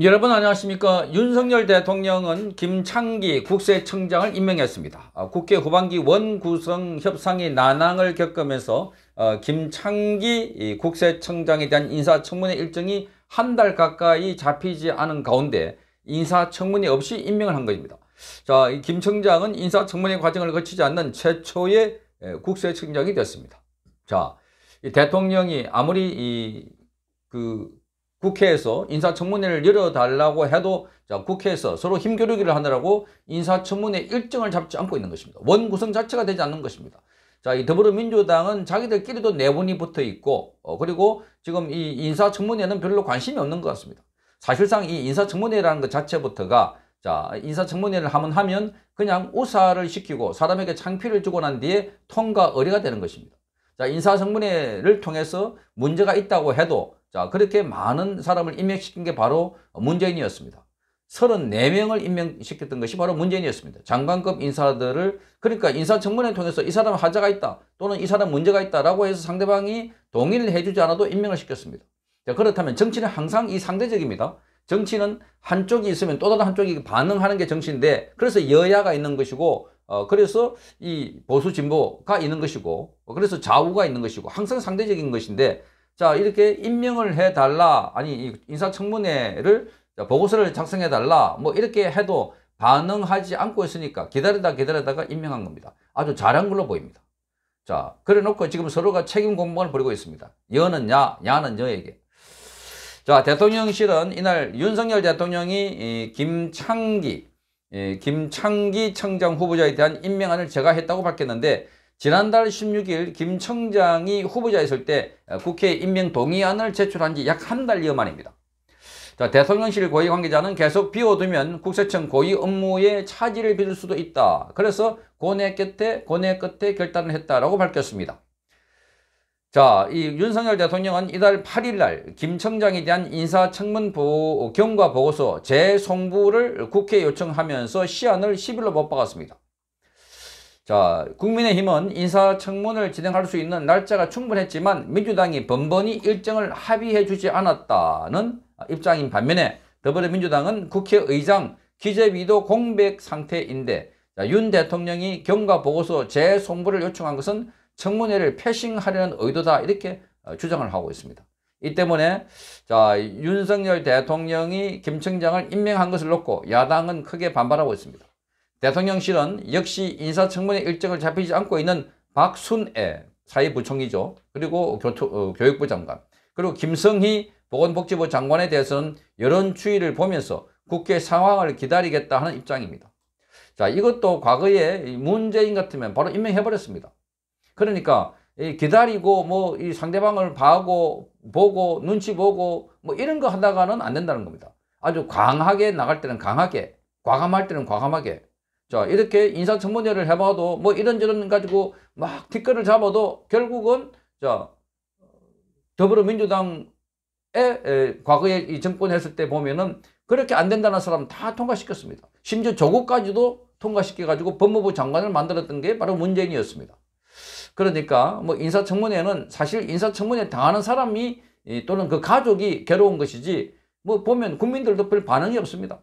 여러분 안녕하십니까 윤석열 대통령은 김창기 국세청장을 임명했습니다 아, 국회 후반기 원구성 협상이 난항을 겪으면서 어, 김창기 국세청장에 대한 인사청문회 일정이 한 달 가까이 잡히지 않은 가운데 인사청문회 없이 임명을 한 것입니다 자, 김 청장은 인사청문회 과정을 거치지 않는 최초의 국세청장이 되었습니다 자, 대통령이 아무리 이, 그 국회에서 인사청문회를 열어달라고 해도 자, 국회에서 서로 힘겨루기를 하느라고 인사청문회 일정을 잡지 않고 있는 것입니다. 원 구성 자체가 되지 않는 것입니다. 자, 이 더불어민주당은 자기들끼리도 내분이 붙어 있고 어, 그리고 지금 이 인사청문회는 별로 관심이 없는 것 같습니다. 사실상 이 인사청문회라는 것 자체부터가 자 인사청문회를 하면 하면 그냥 우사를 시키고 사람에게 창피를 주고 난 뒤에 통과 의뢰가 되는 것입니다. 자 인사청문회를 통해서 문제가 있다고 해도 자, 그렇게 많은 사람을 임명시킨 게 바로 문재인이었습니다. 34명을 임명시켰던 것이 바로 문재인이었습니다. 장관급 인사들을 그러니까 인사청문회 통해서 이 사람 하자가 있다 또는 이 사람 문제가 있다라고 해서 상대방이 동의를 해주지 않아도 임명을 시켰습니다. 자, 그렇다면 정치는 항상 이 상대적입니다. 정치는 한쪽이 있으면 또 다른 한쪽이 반응하는 게 정치인데 그래서 여야가 있는 것이고 어, 그래서 이 보수 진보가 있는 것이고 그래서 좌우가 있는 것이고 항상 상대적인 것인데 자 이렇게 임명을 해달라 아니 인사청문회를 보고서를 작성해달라 뭐 이렇게 해도 반응하지 않고 있으니까 기다리다 기다리다가 임명한 겁니다. 아주 잘한 걸로 보입니다. 자 그래 놓고 지금 서로가 책임 공방을 벌이고 있습니다. 여는 야, 야는 여에게. 자 대통령실은 이날 윤석열 대통령이 김창기 김창기 청장 후보자에 대한 임명안을 제가 했다고 밝혔는데 지난달 16일 김 청장이 후보자였을 때 어, 국회 임명 동의안을 제출한 지 약 한 달여 만입니다. 자, 대통령실 고위 관계자는 계속 비워두면 국세청 고위 업무에 차질을 빚을 수도 있다. 그래서 고뇌 끝에 고뇌 끝에 결단을 했다라고 밝혔습니다. 자, 이 윤석열 대통령은 이달 8일 날 김청장에 대한 인사청문 부 경과 보고서 재송부를 국회 요청하면서 시안을 10일로 못 박았습니다. 자, 국민의힘은 인사청문을 진행할 수 있는 날짜가 충분했지만 민주당이 번번이 일정을 합의해 주지 않았다는 입장인 반면에 더불어민주당은 국회의장 기재비도 공백 상태인데 자, 윤 대통령이 경과 보고서 재송부를 요청한 것은 청문회를 패싱하려는 의도다 이렇게 어, 주장을 하고 있습니다. 이 때문에 자 윤석열 대통령이 김 청장을 임명한 것을 놓고 야당은 크게 반발하고 있습니다. 대통령실은 역시 인사청문회 일정을 잡히지 않고 있는 박순애 사회부총리죠. 그리고 교토, 어, 교육부 장관 그리고 김성희 보건복지부 장관에 대해서는 여론 추이를 보면서 국회 상황을 기다리겠다 하는 입장입니다. 자 이것도 과거에 문재인 같으면 바로 임명해버렸습니다. 그러니까 기다리고 뭐 이 상대방을 봐고 보고 눈치 보고 뭐 이런 거 하다가는 안 된다는 겁니다. 아주 강하게 나갈 때는 강하게 과감할 때는 과감하게 자 이렇게 인사청문회를 해봐도 뭐 이런저런 가지고 막 티끌을 잡아도 결국은 자 더불어민주당의 에, 과거에 이 정권 했을 때 보면은 그렇게 안 된다는 사람 다 통과시켰습니다. 심지어 조국까지도 통과시켜가지고 법무부 장관을 만들었던 게 바로 문재인이었습니다. 그러니까 뭐 인사청문회는 사실 인사청문회 당하는 사람이 또는 그 가족이 괴로운 것이지 뭐 보면 국민들도 별 반응이 없습니다.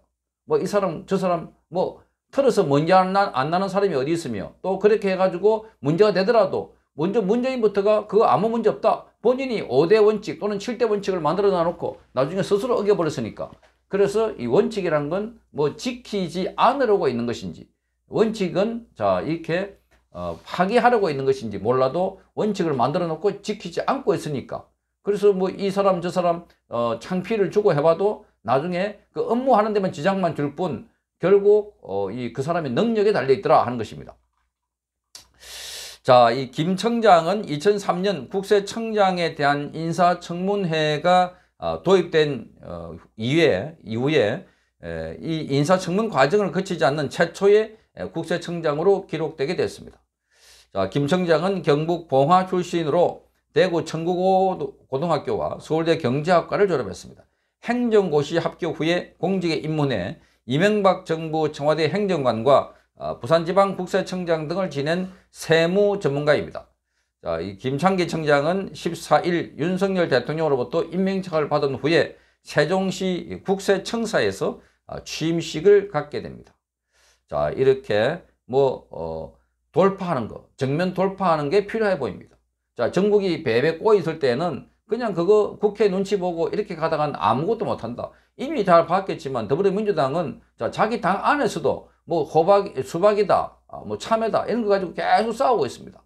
뭐 이 사람 저 사람 뭐 틀어서 문제 안, 나, 안 나는 사람이 어디 있으며 또 그렇게 해가지고 문제가 되더라도 먼저 문재인부터가 그거 아무 문제 없다. 본인이 5대 원칙 또는 7대 원칙을 만들어 놔놓고 나중에 스스로 어겨버렸으니까. 그래서 이 원칙이란 건 뭐 지키지 않으려고 있는 것인지 원칙은 자 이렇게 어, 파기하려고 있는 것인지 몰라도 원칙을 만들어 놓고 지키지 않고 있으니까 그래서 뭐 이 사람 저 사람 어, 창피를 주고 해봐도 나중에 그 업무하는 데만 지장만 줄뿐 결국 어, 이그 사람의 능력에 달려 있더라 하는 것입니다. 자, 이김 청장은 2003년 국세청장에 대한 인사청문회가 어, 도입된 어, 이후에, 이후 에, 이 인사청문 과정을 거치지 않는 최초의 국세청장으로 기록되게 됐습니다. 자, 김 청장은 경북 봉화 출신으로 대구 청구고등학교와 서울대 경제학과를 졸업했습니다. 행정고시 합격 후에 공직에 입문해 이명박 정부 청와대 행정관과 어, 부산지방국세청장 등을 지낸 세무 전문가입니다. 김창기 청장은 14일 윤석열 대통령으로부터 임명청을 받은 후에 세종시 국세청사에서 어, 취임식을 갖게 됩니다. 자, 이렇게 뭐 어, 돌파하는 거, 정면 돌파하는 게 필요해 보입니다. 자, 전국이 베베 꼬여 있을 때는 그냥 그거 국회 눈치 보고 이렇게 가다간 아무것도 못한다. 이미 잘 봤겠지만 더불어민주당은 자기 당 안에서도 뭐 호박, 수박이다, 아, 뭐 참외다 이런 거 가지고 계속 싸우고 있습니다.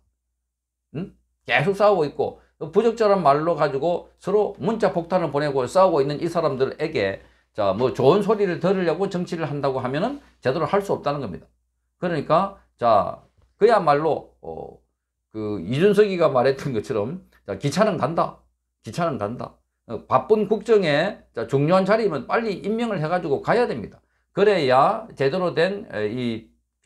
응? 계속 싸우고 있고 어, 부적절한 말로 가지고 서로 문자 폭탄을 보내고 싸우고 있는 이 사람들에게 자 뭐 좋은 소리를 들으려고 정치를 한다고 하면은 제대로 할 수 없다는 겁니다. 그러니까 자 그야말로 어, 그 이준석이가 말했던 것처럼 자, 기차는 간다. 기차는 간다. 어, 바쁜 국정에 중요한 자리면 빨리 임명을 해가지고 가야 됩니다. 그래야 제대로 된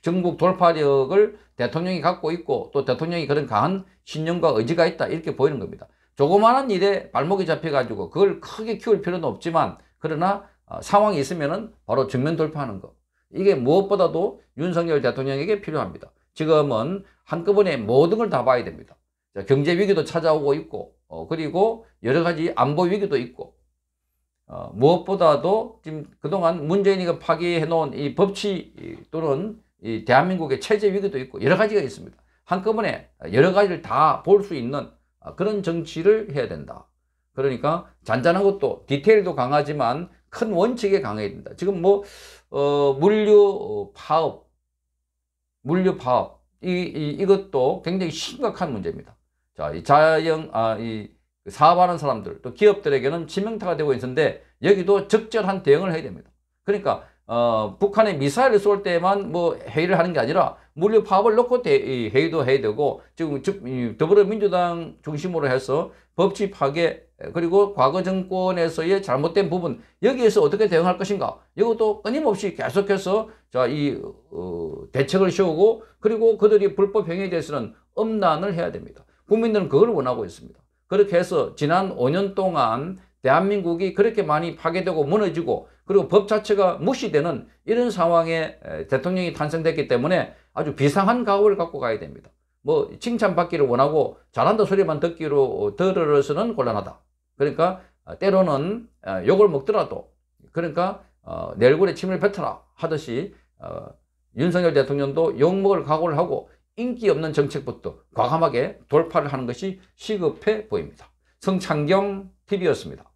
이정국 어, 돌파력을 대통령이 갖고 있고 또 대통령이 그런 강한 신념과 의지가 있다 이렇게 보이는 겁니다. 조그마한 일에 발목이 잡혀가지고 그걸 크게 키울 필요는 없지만 그러나 어, 상황이 있으면 바로 정면 돌파하는 것. 이게 무엇보다도 윤석열 대통령에게 필요합니다. 지금은 한꺼번에 모든 걸 다 봐야 됩니다. 경제 위기도 찾아오고 있고 어, 그리고 여러 가지 안보 위기도 있고 어, 무엇보다도 지금 그동안 문재인이가 파기해 놓은 이 법치 또는 이 대한민국의 체제 위기도 있고 여러 가지가 있습니다. 한꺼번에 여러 가지를 다 볼 수 있는 어, 그런 정치를 해야 된다. 그러니까 잔잔한 것도 디테일도 강하지만 큰 원칙에 강해야 된다. 지금 뭐 어, 물류 어, 파업, 물류 파업 이, 이 이것도 굉장히 심각한 문제입니다. 자, 이 자영, 아, 이 그 사업하는 사람들, 또 기업들에게는 치명타가 되고 있는데 여기도 적절한 대응을 해야 됩니다. 그러니까, 어, 북한이 미사일을 쏠 때만 뭐 회의를 하는 게 아니라 물류 파업을 놓고 대, 이, 회의도 해야 되고 지금 즉, 이, 더불어민주당 중심으로 해서 법치 파괴 그리고 과거 정권에서의 잘못된 부분 여기에서 어떻게 대응할 것인가 이것도 끊임없이 계속해서 자이 어, 대책을 세우고 그리고 그들이 불법 행위에 대해서는 엄난을 해야 됩니다. 국민들은 그걸 원하고 있습니다. 그렇게 해서 지난 5년 동안 대한민국이 그렇게 많이 파괴되고 무너지고 그리고 법 자체가 무시되는 이런 상황에 대통령이 탄생됐기 때문에 아주 비상한 각오를 갖고 가야 됩니다. 뭐 칭찬받기를 원하고 잘한다 소리만 듣기로 어, 들으서는 곤란하다. 그러니까 어, 때로는 어, 욕을 먹더라도 그러니까 내 얼굴에 침을 뱉어라 하듯이 윤석열 대통령도 욕먹을 각오를 하고 인기 없는 정책부터 과감하게 돌파를 하는 것이 시급해 보입니다. 성창경 TV였습니다.